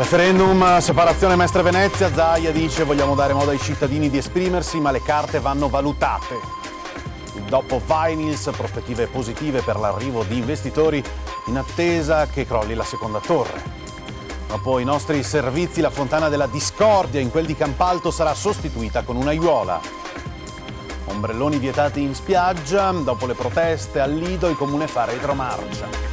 Referendum, separazione Mestre Venezia, Zaia dice vogliamo dare modo ai cittadini di esprimersi ma le carte vanno valutate. Dopo Vinyls, prospettive positive per l'arrivo di investitori in attesa che crolli la seconda torre. Dopo i nostri servizi la fontana della discordia in quel di Campalto sarà sostituita con un'aiuola. Ombrelloni vietati in spiaggia, dopo le proteste al Lido il comune fa retromarcia.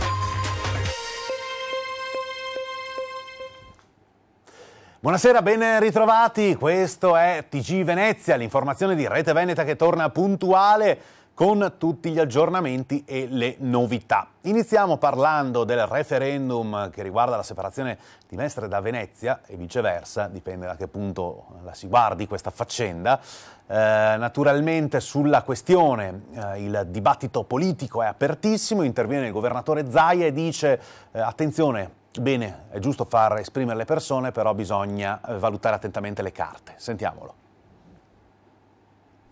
Buonasera, ben ritrovati. Questo è TG Venezia, l'informazione di Rete Veneta che torna puntuale con tutti gli aggiornamenti e le novità. Iniziamo parlando del referendum che riguarda la separazione di Mestre da Venezia e viceversa, dipende da che punto la si guardi questa faccenda. Eh, naturalmente sulla questione eh, il dibattito politico è apertissimo, interviene il governatore Zaia e dice eh, attenzione Bene, è giusto far esprimere le persone, però bisogna eh, valutare attentamente le carte. Sentiamolo.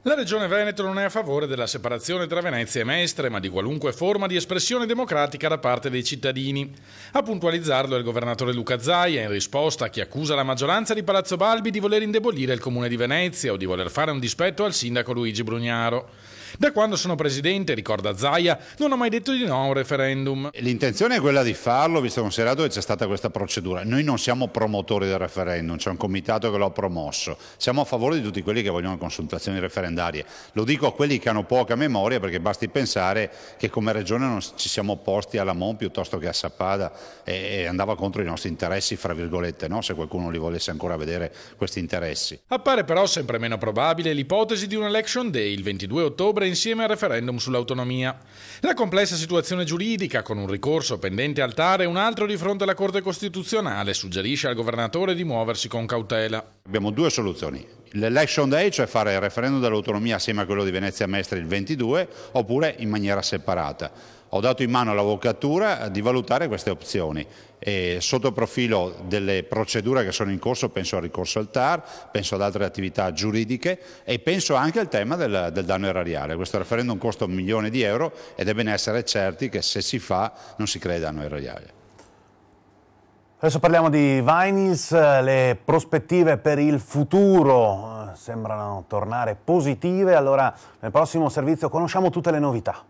La Regione Veneto non è a favore della separazione tra Venezia e Mestre, ma di qualunque forma di espressione democratica da parte dei cittadini. A puntualizzarlo è il governatore Luca Zaia in risposta a chi accusa la maggioranza di Palazzo Balbi di voler indebolire il comune di Venezia o di voler fare un dispetto al sindaco Luigi Brugnaro. Da quando sono presidente, ricorda Zaia, non ho mai detto di no a un referendum. L'intenzione è quella di farlo, visto considerato che c'è stata questa procedura. Noi non siamo promotori del referendum, c'è un comitato che l'ha promosso. Siamo a favore di tutti quelli che vogliono consultazioni referendarie. Lo dico a quelli che hanno poca memoria, perché basti pensare che come regione non ci siamo opposti alla Mon piuttosto che a Sappada e, andava contro i nostri interessi, fra virgolette, no? se qualcuno li volesse ancora vedere questi interessi. Appare però sempre meno probabile l'ipotesi di un election day il 22 ottobre novembre insieme al referendum sull'autonomia. La complessa situazione giuridica, con un ricorso pendente al TAR e un altro di fronte alla Corte Costituzionale, suggerisce al governatore di muoversi con cautela. Abbiamo due soluzioni. L'election day, cioè fare il referendum dell'autonomia assieme a quello di Venezia Mestre il 22, oppure in maniera separata ho dato in mano all'avvocatura eh, di valutare queste opzioni e sotto profilo delle procedure che sono in corso penso al ricorso al TAR, penso ad altre attività giuridiche e penso anche al tema del, del danno erariale. Questo referendum costa un milione di euro ed è bene essere certi che se si fa non si crea danno erariale. Adesso parliamo di Vinyls, eh, le prospettive per il futuro eh, sembrano tornare positive, allora nel prossimo servizio conosciamo tutte le novità.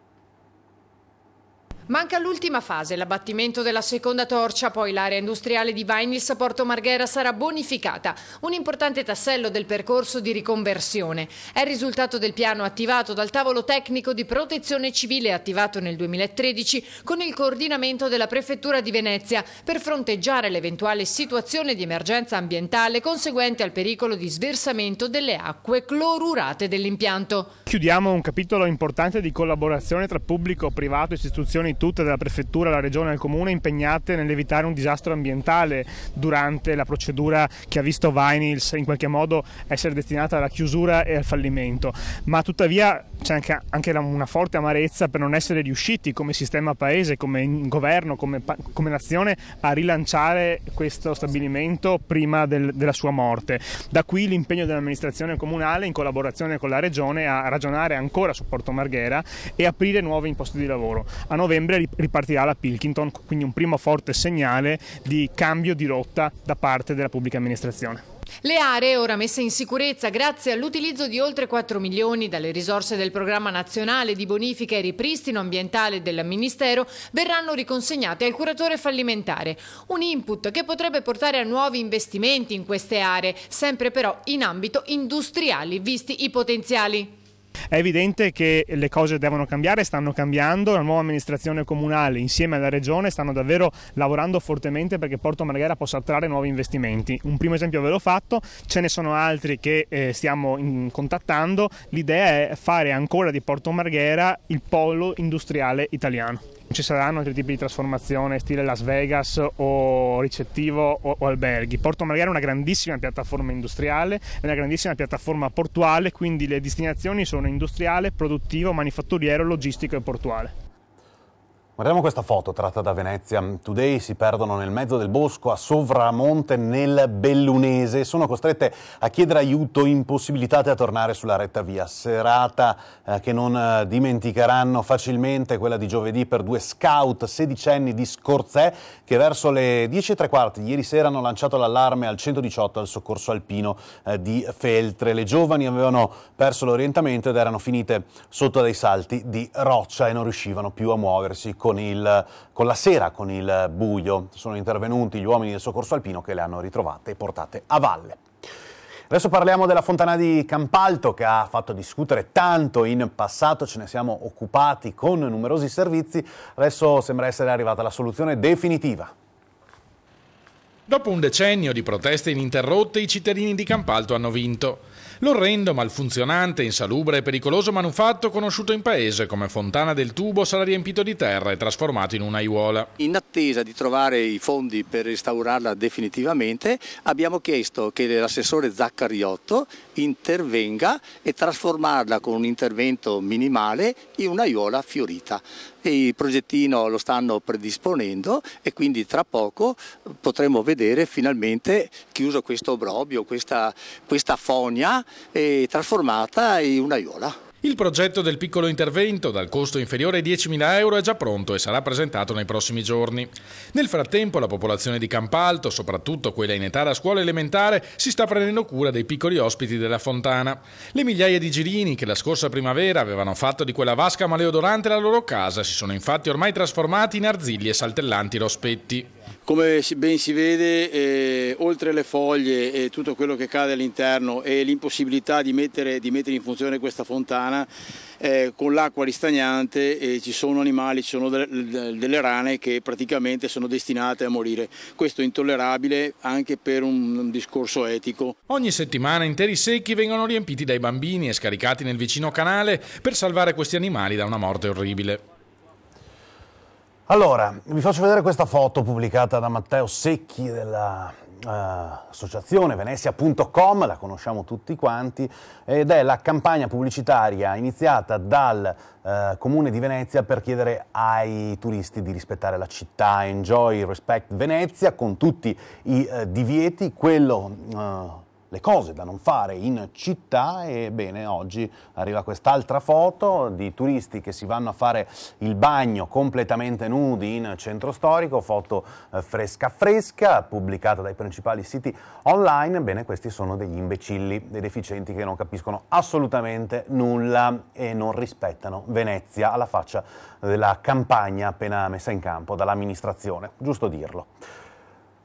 Manca l'ultima fase, l'abbattimento della seconda torcia, poi l'area industriale di Vainils a Porto Marghera sarà bonificata, un importante tassello del percorso di riconversione. È il risultato del piano attivato dal tavolo tecnico di protezione civile attivato nel 2013 con il coordinamento della Prefettura di Venezia per fronteggiare l'eventuale situazione di emergenza ambientale conseguente al pericolo di sversamento delle acque clorurate dell'impianto. Chiudiamo un capitolo importante di collaborazione tra pubblico, privato e istituzioni amministrazioni tutte, dalla prefettura alla regione al comune, impegnate nell'evitare un disastro ambientale durante la procedura che ha visto Vinils in qualche modo essere destinata alla chiusura e al fallimento. Ma tuttavia c'è anche, anche una forte amarezza per non essere riusciti come sistema paese, come governo, come, come nazione a rilanciare questo stabilimento prima del, della sua morte. Da qui l'impegno dell'amministrazione comunale in collaborazione con la regione a ragionare ancora su Porto Marghera e aprire nuovi imposte di lavoro. A novembre settembre ripartirà la Pilkington, quindi un primo forte segnale di cambio di rotta da parte della pubblica amministrazione. Le aree ora messe in sicurezza grazie all'utilizzo di oltre 4 milioni dalle risorse del programma nazionale di bonifica e ripristino ambientale del Ministero verranno riconsegnate al curatore fallimentare. Un input che potrebbe portare a nuovi investimenti in queste aree, sempre però in ambito industriali, visti i potenziali. È evidente che le cose devono cambiare, stanno cambiando, la nuova amministrazione comunale insieme alla regione stanno davvero lavorando fortemente perché Porto Marghera possa attrarre nuovi investimenti. Un primo esempio ve l'ho fatto, ce ne sono altri che eh, stiamo in, contattando, l'idea è fare ancora di Porto Marghera il polo industriale italiano ci saranno altri tipi di trasformazione stile Las Vegas o ricettivo o, o alberghi. Porto Marghera è una grandissima piattaforma industriale, e una grandissima piattaforma portuale, quindi le destinazioni sono industriale, produttivo, manifatturiero, logistico e portuale. Guardiamo questa foto tratta da Venezia. Today si perdono nel mezzo del bosco a Sovramonte nel Bellunese e sono costrette a chiedere aiuto impossibilitate a tornare sulla retta via. Serata eh, che non eh, dimenticheranno facilmente quella di giovedì per due scout sedicenni di Scorzè che verso le 10.15 ieri sera hanno lanciato l'allarme al 118 al soccorso alpino eh, di Feltre. Le giovani avevano perso l'orientamento ed erano finite sotto dei salti di roccia e non riuscivano più a muoversi con, il, con la sera, con il buio. Sono intervenuti gli uomini del soccorso alpino che le hanno ritrovate e portate a valle. Adesso parliamo della fontana di Campalto che ha fatto discutere tanto in passato, ce ne siamo occupati con numerosi servizi, adesso sembra essere arrivata la soluzione definitiva. Dopo un decennio di proteste ininterrotte i cittadini di Campalto hanno vinto. L'orrendo, malfunzionante, insalubre e pericoloso manufatto conosciuto in paese come Fontana del Tubo sarà riempito di terra e trasformato in un'aiuola. In attesa di trovare i fondi per restaurarla definitivamente abbiamo chiesto che l'assessore Zaccariotto intervenga e trasformarla con un intervento minimale in un'aiuola fiorita il progettino lo stanno predisponendo e quindi tra poco potremo vedere finalmente chiuso questo obrobio, questa, questa fonia eh, trasformata in un'aiola. Il progetto del piccolo intervento, dal costo inferiore ai 10.000 euro, è già pronto e sarà presentato nei prossimi giorni. Nel frattempo la popolazione di Campalto, soprattutto quella in età da scuola elementare, si sta prendendo cura dei piccoli ospiti della fontana. Le migliaia di girini che la scorsa primavera avevano fatto di quella vasca maleodorante la loro casa si sono infatti ormai trasformati in arzigli e saltellanti rospetti. Come ben si vede, eh, oltre le foglie e tutto quello che cade all'interno e l'impossibilità di mettere, di mettere in funzione questa fontana, eh, con l'acqua ristagnante eh, ci sono animali, ci sono delle, delle, rane che praticamente sono destinate a morire. Questo è intollerabile anche per un, un, discorso etico. Ogni settimana interi secchi vengono riempiti dai bambini e scaricati nel vicino canale per salvare questi animali da una morte orribile. Allora, vi faccio vedere questa foto pubblicata da Matteo Secchi della uh, associazione venesia.com, la conosciamo tutti quanti, ed è la campagna pubblicitaria iniziata dal uh, comune di Venezia per chiedere ai turisti di rispettare la città, enjoy, respect Venezia, con tutti i uh, divieti, quello le cose da non fare in città Ebbene, oggi arriva quest'altra foto di turisti che si vanno a fare il bagno completamente nudi in centro storico, foto eh, fresca fresca, pubblicata dai principali siti online, Ebbene, questi sono degli imbecilli, dei deficienti che non capiscono assolutamente nulla e non rispettano Venezia alla faccia della campagna appena messa in campo dall'amministrazione, giusto dirlo.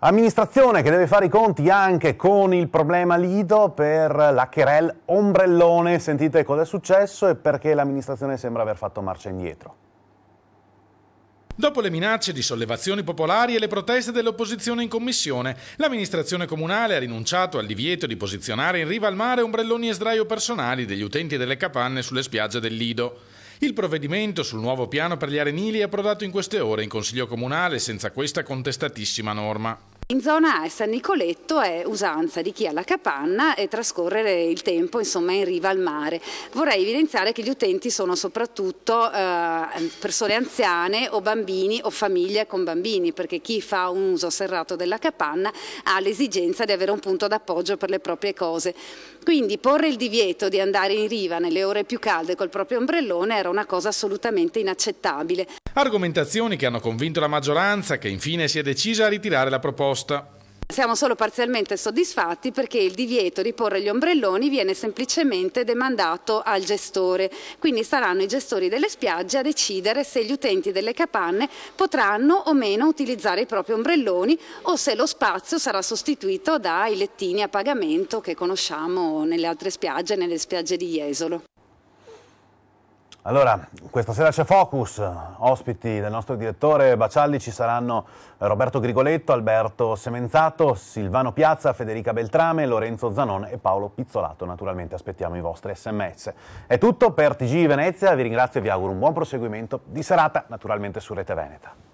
Amministrazione che deve fare i conti anche con il problema Lido per la Cherel Ombrellone. Sentite cosa è successo e perché l'amministrazione sembra aver fatto marcia indietro. Dopo le minacce di sollevazioni popolari e le proteste dell'opposizione in commissione, l'amministrazione comunale ha rinunciato al divieto di posizionare in riva al mare ombrelloni e sdraio personali degli utenti delle capanne sulle spiagge del Lido. Il provvedimento sul nuovo piano per gli arenili è approdato in queste ore in Consiglio Comunale senza questa contestatissima norma. In zona San Nicoletto è usanza di chi ha la capanna e trascorrere il tempo insomma, in riva al mare. Vorrei evidenziare che gli utenti sono soprattutto eh, persone anziane o bambini o famiglie con bambini perché chi fa un uso serrato della capanna ha l'esigenza di avere un punto d'appoggio per le proprie cose. Quindi porre il divieto di andare in riva nelle ore più calde col proprio ombrellone era una cosa assolutamente inaccettabile. Argomentazioni che hanno convinto la maggioranza che infine si è decisa a ritirare la proposta proposta. Siamo solo parzialmente soddisfatti perché il divieto di porre gli ombrelloni viene semplicemente demandato al gestore, quindi saranno i gestori delle spiagge a decidere se gli utenti delle capanne potranno o meno utilizzare i propri ombrelloni o se lo spazio sarà sostituito dai lettini a pagamento che conosciamo nelle altre spiagge, nelle spiagge di Jesolo. Allora, questa sera c'è Focus, ospiti del nostro direttore Bacialli ci saranno Roberto Grigoletto, Alberto Semenzato, Silvano Piazza, Federica Beltrame, Lorenzo Zanon e Paolo Pizzolato. Naturalmente aspettiamo i vostri sms. È tutto per TG Venezia, vi ringrazio e vi auguro un buon proseguimento di serata, naturalmente su Rete Veneta.